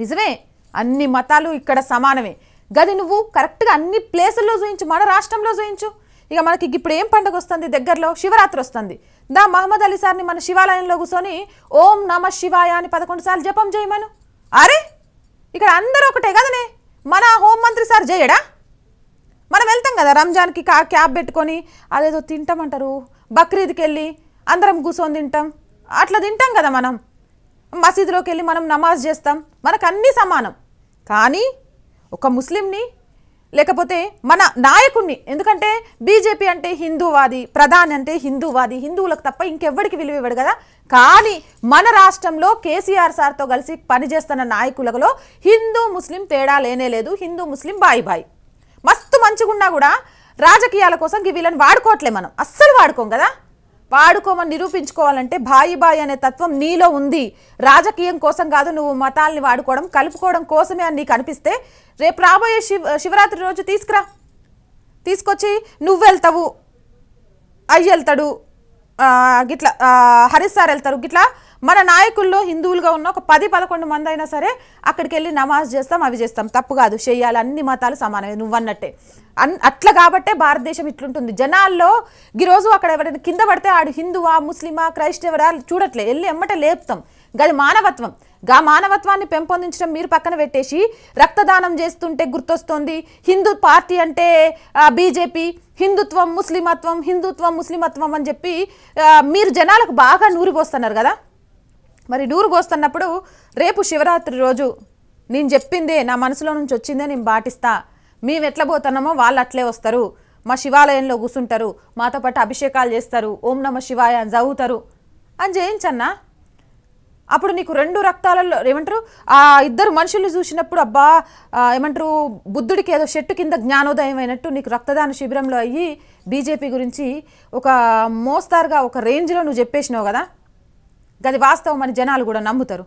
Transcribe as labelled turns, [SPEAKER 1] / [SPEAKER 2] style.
[SPEAKER 1] నిజమే అన్ని మతాలు ఇక్కడ సమానమే గది నువ్వు కరెక్ట్గా అన్ని ప్లేసుల్లో చూయించు మన రాష్ట్రంలో చూయించు ఇక మనకి ఇప్పుడు ఏం పండుగ వస్తుంది దగ్గరలో శివరాత్రి వస్తుంది దా మహమ్మద్ అలీ సార్ని మన శివాలయంలో కూర్చొని ఓం నమ శివాయ అని పదకొండు సార్లు జపం చేయమను అరే ఇక్కడ అందరూ ఒకటే కదనే మన హోం మంత్రి సార్ చేయడా మనం వెళ్తాం కదా రంజాన్కి కా క్యాబ్ పెట్టుకొని అదేదో తింటామంటారు బక్రీద్కి వెళ్ళి అందరం కూర్చొని తింటాం అట్లా తింటాం కదా మనం మసీదులోకి వెళ్ళి మనం నమాజ్ చేస్తాం మనకు అన్నీ సమానం కానీ ఒక ముస్లింని లేకపోతే మన నాయకుణ్ణి ఎందుకంటే బీజేపీ అంటే హిందూవాది ప్రధాని అంటే హిందూవాది హిందువులకు తప్ప ఇంకెవ్వడికి విలువ ఇవ్వడు కదా కానీ మన రాష్ట్రంలో కేసీఆర్ సార్తో కలిసి పనిచేస్తున్న నాయకులలో హిందూ ముస్లిం తేడా లేనే లేదు హిందూ ముస్లిం బాయ్ బాయ్ మస్తు మంచిగున్నా కూడా రాజకీయాల కోసం వీళ్ళని వాడుకోవట్లే మనం అస్సలు వాడుకోం కదా వాడుకోమని నిరూపించుకోవాలంటే బాయి బాయి అనే తత్వం నీలో ఉంది రాజకీయం కోసం కాదు నువ్వు మతాల్ని వాడుకోవడం కలుపుకోవడం కోసమే అని నీకు అనిపిస్తే రేపు రాబోయే శివ శివరాత్రి రోజు తీసుకురా తీసుకొచ్చి నువ్వు వెళ్తావు అయ్యి వెళ్తాడు గిట్లా హరిస్సార్ వెళ్తారు గిట్లా మన నాయకుల్లో హిందువులుగా ఉన్న ఒక పది పదకొండు మంది అయినా సరే అక్కడికి వెళ్ళి నమాజ్ చేస్తాం అవి చేస్తాం తప్పు కాదు చెయ్యాలి అన్ని మతాలు సమానమే నువ్వన్నట్టే అన్ అట్లా కాబట్టే భారతదేశం ఇట్లుంటుంది జనాల్లో ఈరోజు అక్కడ ఎవరైనా కింద పడితే ఆడు హిందువా ముస్లిమా క్రైస్తవరా చూడట్లే వెళ్ళి ఎమ్మట లేపుతాం గది మానవత్వం గా మానవత్వాన్ని పెంపొందించడం మీరు పక్కన పెట్టేసి రక్తదానం చేస్తుంటే గుర్తొస్తుంది హిందూ పార్టీ అంటే బీజేపీ హిందుత్వం ముస్లిమత్వం హిందుత్వం ముస్లిమత్వం అని చెప్పి మీరు జనాలకు బాగా నూరిపోస్తున్నారు కదా మరి నూరుకు పోస్తున్నప్పుడు రేపు శివరాత్రి రోజు నేను చెప్పిందే నా మనసులో నుంచి వచ్చిందే నేను బాటిస్తా మేము ఎట్లా పోతున్నామో వాళ్ళు అట్లే వస్తారు మా శివాలయంలో కూర్చుంటారు మాతో పాటు అభిషేకాలు చేస్తారు ఓం నమ శివాయ అని చదువుతారు అని చేయించన్నా అప్పుడు నీకు రెండు రక్తాలలో ఏమంటారు ఆ ఇద్దరు మనుషులు చూసినప్పుడు అబ్బా ఏమంటారు బుద్ధుడికి ఏదో చెట్టు కింద జ్ఞానోదయం అయినట్టు నీకు రక్తదాన శిబిరంలో అయ్యి బీజేపీ గురించి ఒక మోస్తారుగా ఒక రేంజ్లో నువ్వు చెప్పేసినావు కదా గది వాస్తవం అని జనాలు కూడా నమ్ముతారు